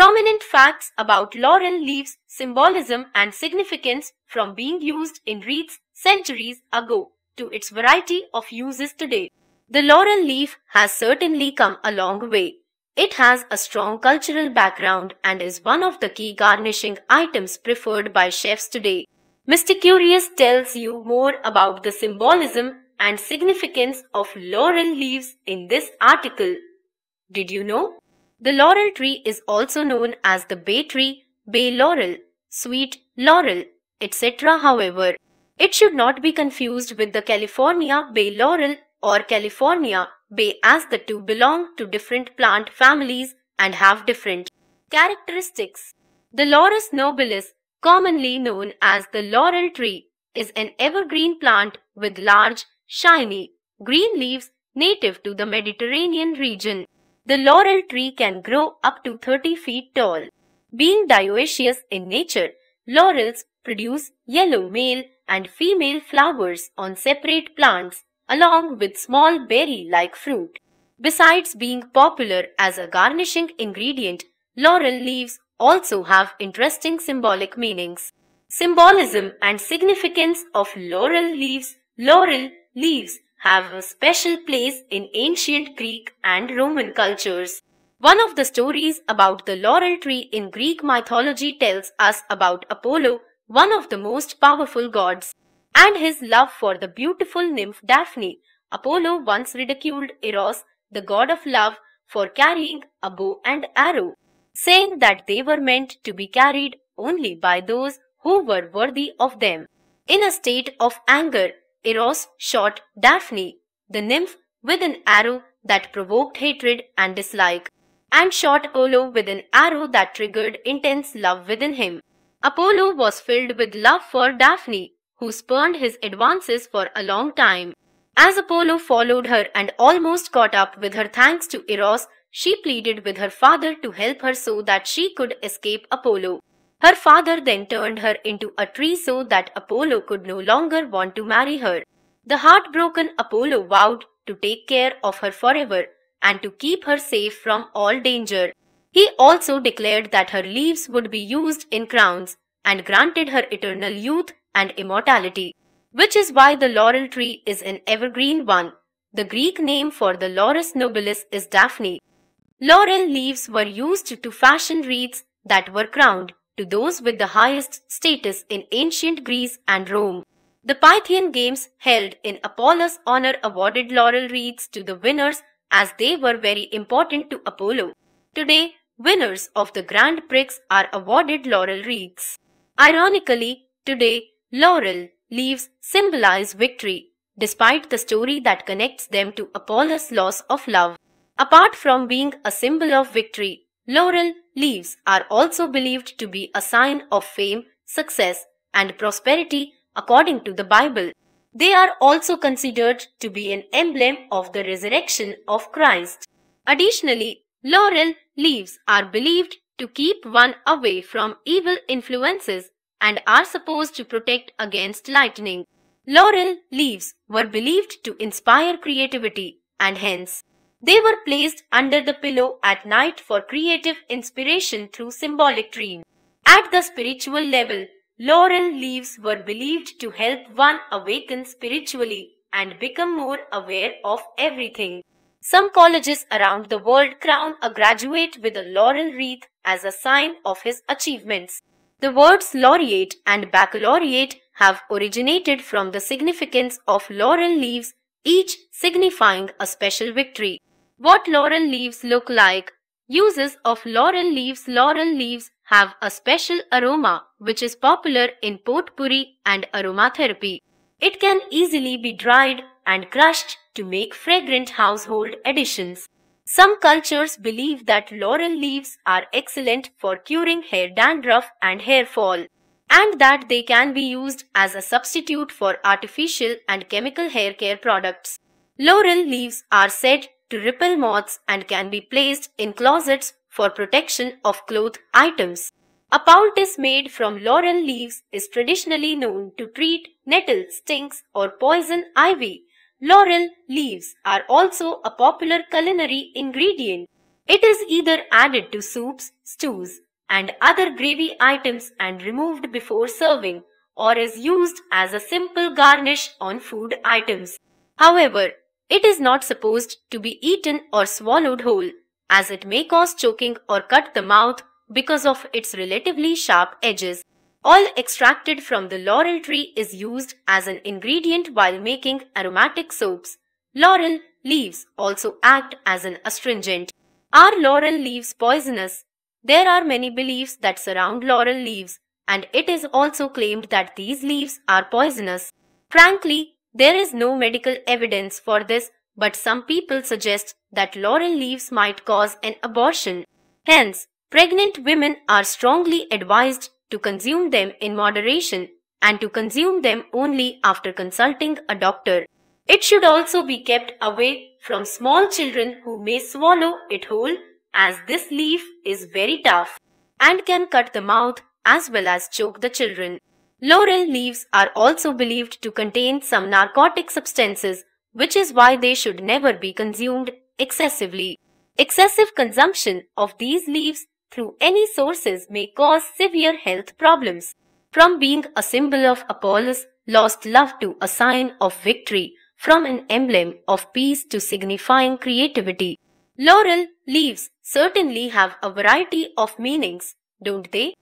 Prominent facts about laurel leaves' symbolism and significance from being used in wreaths centuries ago to its variety of uses today. The laurel leaf has certainly come a long way. It has a strong cultural background and is one of the key garnishing items preferred by chefs today. Mr. Curious tells you more about the symbolism and significance of laurel leaves in this article. Did you know? The laurel tree is also known as the bay tree, bay laurel, sweet laurel, etc. However, it should not be confused with the California bay laurel or California bay as the two belong to different plant families and have different characteristics. The Laurus nobilis, commonly known as the laurel tree, is an evergreen plant with large, shiny, green leaves native to the Mediterranean region. The laurel tree can grow up to 30 feet tall. Being dioecious in nature, laurels produce yellow male and female flowers on separate plants along with small berry-like fruit. Besides being popular as a garnishing ingredient, laurel leaves also have interesting symbolic meanings. Symbolism and significance of laurel leaves Laurel leaves have a special place in ancient Greek and Roman cultures. One of the stories about the laurel tree in Greek mythology tells us about Apollo, one of the most powerful gods, and his love for the beautiful nymph Daphne. Apollo once ridiculed Eros, the god of love, for carrying a bow and arrow, saying that they were meant to be carried only by those who were worthy of them. In a state of anger, Eros shot Daphne, the nymph, with an arrow that provoked hatred and dislike, and shot Apollo with an arrow that triggered intense love within him. Apollo was filled with love for Daphne, who spurned his advances for a long time. As Apollo followed her and almost caught up with her thanks to Eros, she pleaded with her father to help her so that she could escape Apollo. Her father then turned her into a tree so that Apollo could no longer want to marry her. The heartbroken Apollo vowed to take care of her forever and to keep her safe from all danger. He also declared that her leaves would be used in crowns and granted her eternal youth and immortality, which is why the laurel tree is an evergreen one. The Greek name for the laurus nobilis is Daphne. Laurel leaves were used to fashion wreaths that were crowned to those with the highest status in ancient Greece and Rome. The Pythian Games held in Apollo's honor awarded laurel wreaths to the winners as they were very important to Apollo. Today, winners of the Grand Prix are awarded laurel wreaths. Ironically, today, laurel leaves symbolize victory, despite the story that connects them to Apollo's loss of love. Apart from being a symbol of victory, Laurel leaves are also believed to be a sign of fame, success, and prosperity according to the Bible. They are also considered to be an emblem of the resurrection of Christ. Additionally, laurel leaves are believed to keep one away from evil influences and are supposed to protect against lightning. Laurel leaves were believed to inspire creativity and hence they were placed under the pillow at night for creative inspiration through symbolic dreams. At the spiritual level, laurel leaves were believed to help one awaken spiritually and become more aware of everything. Some colleges around the world crown a graduate with a laurel wreath as a sign of his achievements. The words laureate and baccalaureate have originated from the significance of laurel leaves, each signifying a special victory. What laurel leaves look like Uses of laurel leaves Laurel leaves have a special aroma which is popular in potpourri and aromatherapy. It can easily be dried and crushed to make fragrant household additions. Some cultures believe that laurel leaves are excellent for curing hair dandruff and hair fall, and that they can be used as a substitute for artificial and chemical hair care products. Laurel leaves are said to repel moths and can be placed in closets for protection of cloth items. A poultice made from laurel leaves is traditionally known to treat nettle, stings or poison ivy. Laurel leaves are also a popular culinary ingredient. It is either added to soups, stews and other gravy items and removed before serving or is used as a simple garnish on food items. However, it is not supposed to be eaten or swallowed whole, as it may cause choking or cut the mouth because of its relatively sharp edges. Oil extracted from the laurel tree is used as an ingredient while making aromatic soaps. Laurel leaves also act as an astringent. Are laurel leaves poisonous? There are many beliefs that surround laurel leaves, and it is also claimed that these leaves are poisonous. Frankly, there is no medical evidence for this, but some people suggest that laurel leaves might cause an abortion. Hence, pregnant women are strongly advised to consume them in moderation and to consume them only after consulting a doctor. It should also be kept away from small children who may swallow it whole as this leaf is very tough and can cut the mouth as well as choke the children. Laurel leaves are also believed to contain some narcotic substances, which is why they should never be consumed excessively. Excessive consumption of these leaves through any sources may cause severe health problems. From being a symbol of Apollo's lost love to a sign of victory, from an emblem of peace to signifying creativity. Laurel leaves certainly have a variety of meanings, don't they?